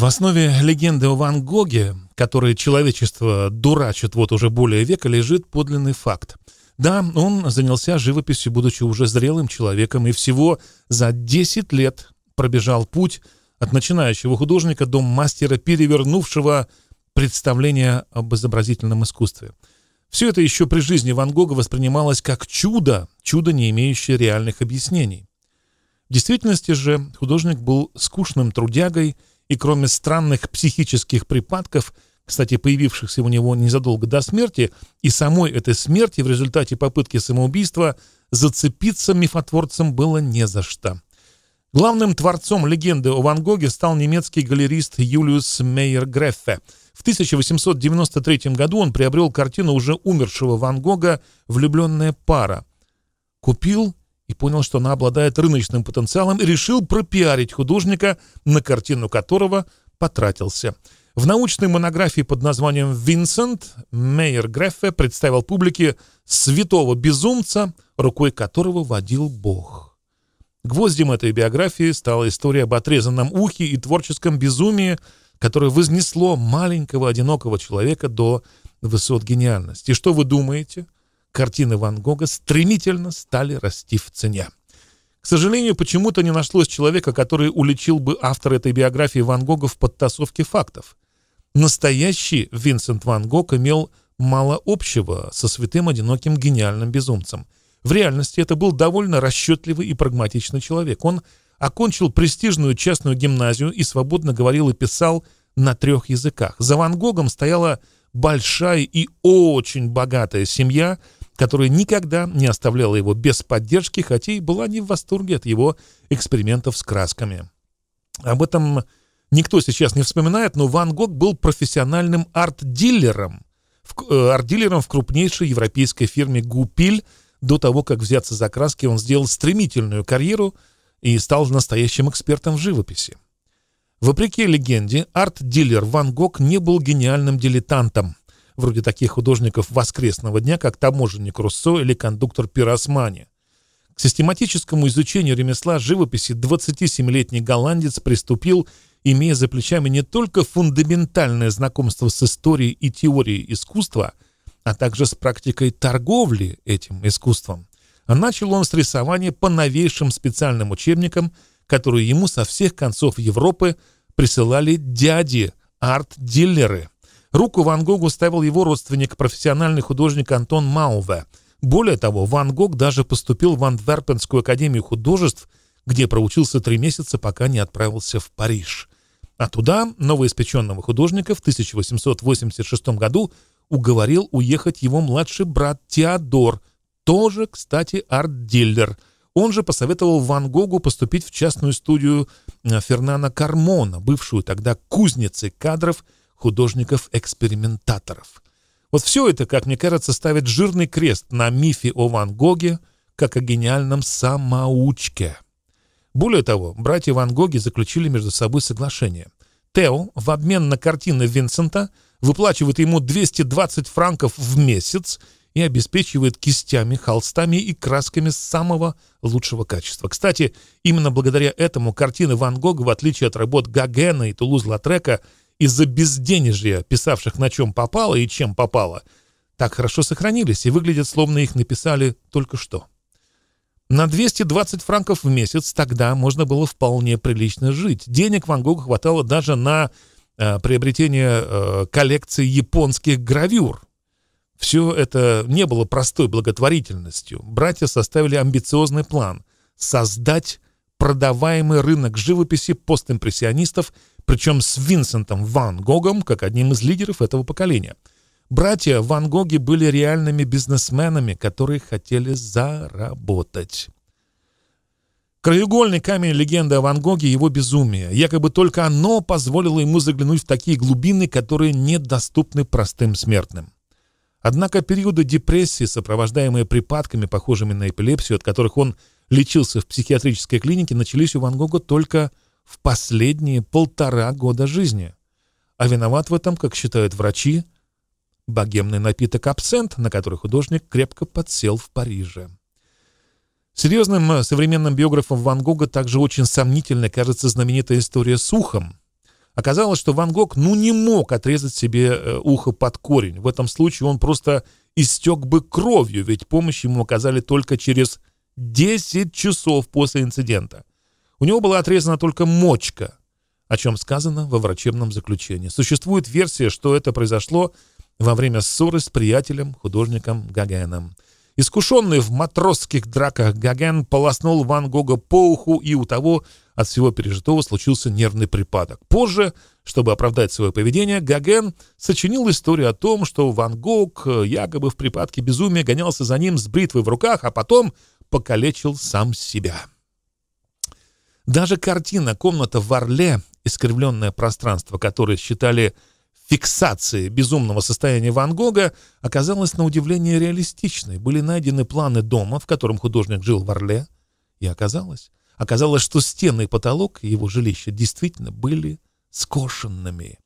В основе легенды о Ван Гоге, которой человечество дурачит вот уже более века, лежит подлинный факт. Да, он занялся живописью, будучи уже зрелым человеком, и всего за 10 лет пробежал путь от начинающего художника до мастера, перевернувшего представление об изобразительном искусстве. Все это еще при жизни Ван Гога воспринималось как чудо, чудо, не имеющее реальных объяснений. В действительности же художник был скучным трудягой – и кроме странных психических припадков, кстати, появившихся у него незадолго до смерти, и самой этой смерти в результате попытки самоубийства зацепиться мифотворцем было не за что. Главным творцом легенды о Ван Гоге стал немецкий галерист Юлиус Мейер Греффе. В 1893 году он приобрел картину уже умершего Ван Гога «Влюбленная пара». Купил и понял, что она обладает рыночным потенциалом, и решил пропиарить художника, на картину которого потратился. В научной монографии под названием «Винсент» Мейер Греффе представил публике святого безумца, рукой которого водил Бог. Гвоздем этой биографии стала история об отрезанном ухе и творческом безумии, которое вознесло маленького одинокого человека до высот гениальности. И что вы думаете – картины Ван Гога стремительно стали расти в цене. К сожалению, почему-то не нашлось человека, который уличил бы автора этой биографии Ван Гога в подтасовке фактов. Настоящий Винсент Ван Гог имел мало общего со святым одиноким гениальным безумцем. В реальности это был довольно расчетливый и прагматичный человек. Он окончил престижную частную гимназию и свободно говорил и писал на трех языках. За Ван Гогом стояла большая и очень богатая семья – которая никогда не оставляла его без поддержки, хотя и была не в восторге от его экспериментов с красками. Об этом никто сейчас не вспоминает, но Ван Гог был профессиональным арт-дилером, э, арт-дилером в крупнейшей европейской фирме «Гупиль». До того, как взяться за краски, он сделал стремительную карьеру и стал настоящим экспертом в живописи. Вопреки легенде, арт-дилер Ван Гог не был гениальным дилетантом вроде таких художников воскресного дня, как таможенник Руссо или кондуктор Пиросмани. К систематическому изучению ремесла живописи 27-летний голландец приступил, имея за плечами не только фундаментальное знакомство с историей и теорией искусства, а также с практикой торговли этим искусством. А начал он с рисования по новейшим специальным учебникам, которые ему со всех концов Европы присылали дяди, арт-дилеры – Руку Ван Гогу ставил его родственник, профессиональный художник Антон Мауве. Более того, Ван Гог даже поступил в Антверпенскую академию художеств, где проучился три месяца, пока не отправился в Париж. А туда новоиспеченного художника в 1886 году уговорил уехать его младший брат Теодор, тоже, кстати, арт-дилер. Он же посоветовал Ван Гогу поступить в частную студию э, Фернана Кармона, бывшую тогда кузницей кадров – художников-экспериментаторов. Вот все это, как мне кажется, ставит жирный крест на мифе о Ван Гоге как о гениальном самоучке. Более того, братья Ван Гоги заключили между собой соглашение. Тео в обмен на картины Винсента выплачивает ему 220 франков в месяц и обеспечивает кистями, холстами и красками самого лучшего качества. Кстати, именно благодаря этому картины Ван Гога, в отличие от работ Гогена и Тулуз-Латрека, из-за безденежья, писавших на чем попало и чем попало, так хорошо сохранились и выглядят, словно их написали только что. На 220 франков в месяц тогда можно было вполне прилично жить. Денег Ван Гогу хватало даже на э, приобретение э, коллекции японских гравюр. Все это не было простой благотворительностью. Братья составили амбициозный план — создать продаваемый рынок живописи постимпрессионистов, причем с Винсентом Ван Гогом как одним из лидеров этого поколения. Братья Ван Гоги были реальными бизнесменами, которые хотели заработать. Краеугольный камень легенды о Ван Гоге его безумие. Якобы только оно позволило ему заглянуть в такие глубины, которые недоступны простым смертным. Однако периоды депрессии, сопровождаемые припадками, похожими на эпилепсию, от которых он лечился в психиатрической клинике, начались у Ван Гога только в последние полтора года жизни. А виноват в этом, как считают врачи, богемный напиток абсент, на который художник крепко подсел в Париже. Серьезным э, современным биографом Ван Гога также очень сомнительно кажется знаменитая история с ухом. Оказалось, что Ван Гог ну не мог отрезать себе э, ухо под корень. В этом случае он просто истек бы кровью, ведь помощь ему оказали только через 10 часов после инцидента. У него была отрезана только мочка, о чем сказано во врачебном заключении. Существует версия, что это произошло во время ссоры с приятелем, художником Гагеном. Искушенный в матросских драках Гаген полоснул Ван Гога по уху, и у того от всего пережитого случился нервный припадок. Позже, чтобы оправдать свое поведение, Гаген сочинил историю о том, что Ван Гог э, якобы в припадке безумия гонялся за ним с бритвой в руках, а потом покалечил сам себя. Даже картина «Комната в Орле», искривленное пространство, которое считали фиксацией безумного состояния Ван Гога, оказалось на удивление реалистичной. Были найдены планы дома, в котором художник жил в Орле, и оказалось, оказалось, что стены и потолок его жилища действительно были скошенными.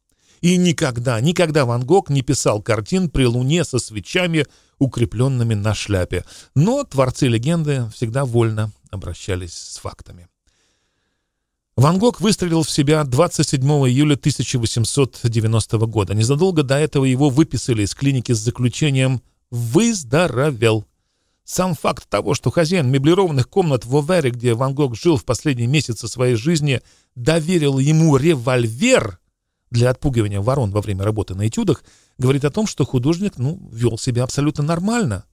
И никогда, никогда Ван Гог не писал картин при луне со свечами, укрепленными на шляпе. Но творцы легенды всегда вольно обращались с фактами. Ван Гог выстрелил в себя 27 июля 1890 года. Незадолго до этого его выписали из клиники с заключением «выздоровел». Сам факт того, что хозяин меблированных комнат в Овере, где Ван Гог жил в последние месяцы своей жизни, доверил ему револьвер, для отпугивания ворон во время работы на этюдах, говорит о том, что художник ну, вел себя абсолютно нормально.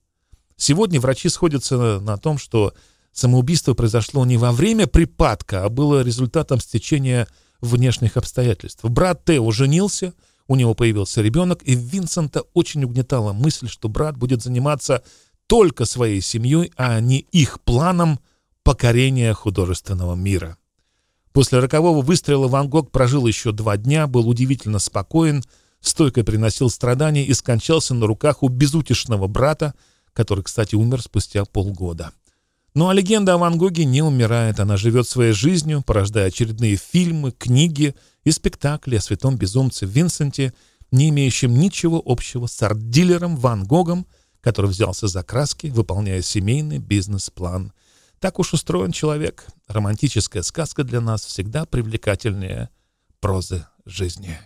Сегодня врачи сходятся на том, что самоубийство произошло не во время припадка, а было результатом стечения внешних обстоятельств. Брат Тео женился, у него появился ребенок, и Винсента очень угнетала мысль, что брат будет заниматься только своей семьей, а не их планом покорения художественного мира. После рокового выстрела Ван Гог прожил еще два дня, был удивительно спокоен, стойко приносил страдания и скончался на руках у безутешного брата, который, кстати, умер спустя полгода. Ну а легенда о Ван Гоге не умирает, она живет своей жизнью, порождая очередные фильмы, книги и спектакли о святом безумце Винсенте, не имеющем ничего общего с арт-дилером Ван Гогом, который взялся за краски, выполняя семейный бизнес-план так уж устроен человек. Романтическая сказка для нас всегда привлекательнее прозы жизни.